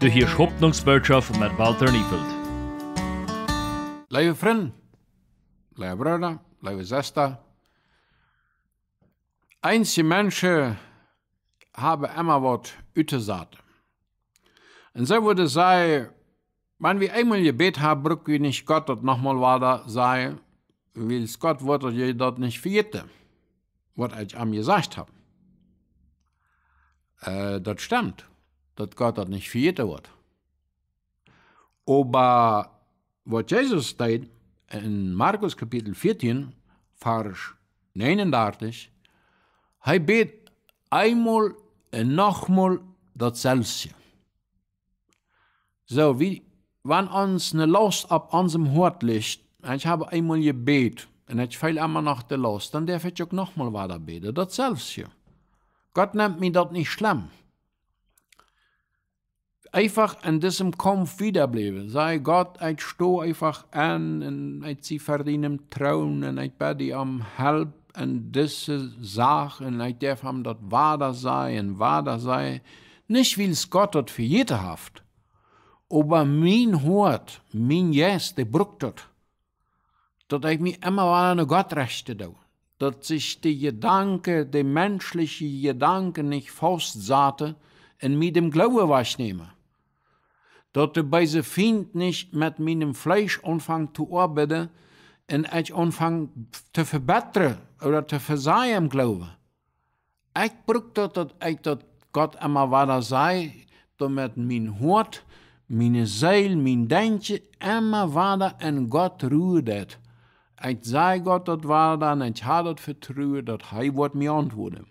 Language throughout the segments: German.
Du hörst Hoffnungsbotschaft mit Walter Niefeld. Liebe Freunde, liebe Brüder, liebe Schwester, einige Menschen haben immer was gesagt. Und so würde es sein, wenn wir einmal gebet haben, brücke ich nicht Gott und nochmal weiter sagen, weil es Gott wird und ihr dort nicht vergeten, was ich am gesagt habe. Äh, das stimmt tad kā tad viņš ietevot? Aber was Jesus steht, in Markus Kapitel 14, Vers 39, er betet einmal en nogmal datzelfde. So, wie, wenn uns eine Lust auf unserem Hort liegt, ich habe einmal gebetet und ich feil immer noch der Lust, dann darf ich auch nochmal weiter beten, dasselbe. Gott nennt mir das nicht schlimm einfach an diesem Kampf wiederbleiben. Sei Gott, ich stehe einfach an und ich ziehe verdienen Trauen und ich bete am Help an diese Sache und ich darf am das wahr sei und wahr sei. Nicht, weil es Gott hat für jede Haft, aber mein Hort, mein Jes, der brückt das. Dass ich mich immer an Gott rechte Dass sich die Gedanken, die menschlichen Gedanken nicht faustsaate und mit dem Glauben wahrnehme beise find nicht mit meinem Fleisch anfangen zu arbeiten und ich anfange zu verbessern oder zu versagen im Glauben. Ich brauche das, dass ich Gott immer weiter sei, damit mein Hort, meine Seele, mein Denken immer weiter in Gott ruht. Ich sei Gott das weiter und ich habe das Vertrauen, dass er mir antworten.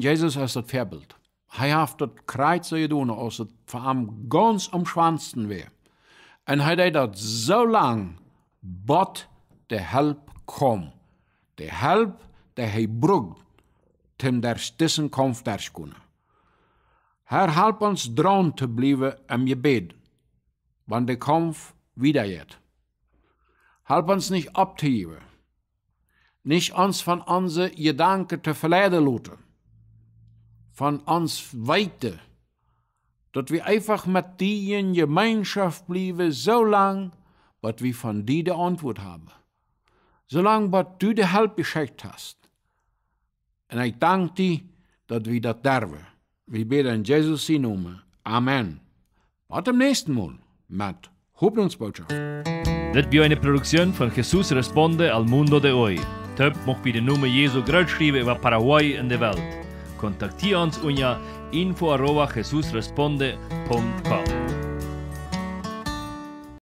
Jesus ist das Vorbild. Hij haft dat krijt zo doen als het voor hem ganz am schwansten weer. En hij deed dat zo lang, bot de help kom. De help die hij brugt, tem der stissenkomst der kunnen. Herr, help ons droom te blijven in je bed, want de komf wiederjet. Help ons nicht op Nicht uns von ons gedanken zu verleiden laten von uns weiter, dass wir einfach mit die in Gemeinschaft blieben, so lang, bis wir von dir die Antwort haben. Solange bis du die Hilfe geschickt hast. Und ich danke dir, dass wir das dürfen. Wir beten Jesus in Jesus' Namen. Amen. Bis zum nächsten Mal mit Hoffnungsbotschaft. Das war eine Produktion von Jesus Responde al Mundo de Hoy. Töp mocht bei den Namen Jesu groß über Paraguay in der Welt. contactions uña info arroba jesusresponde.com.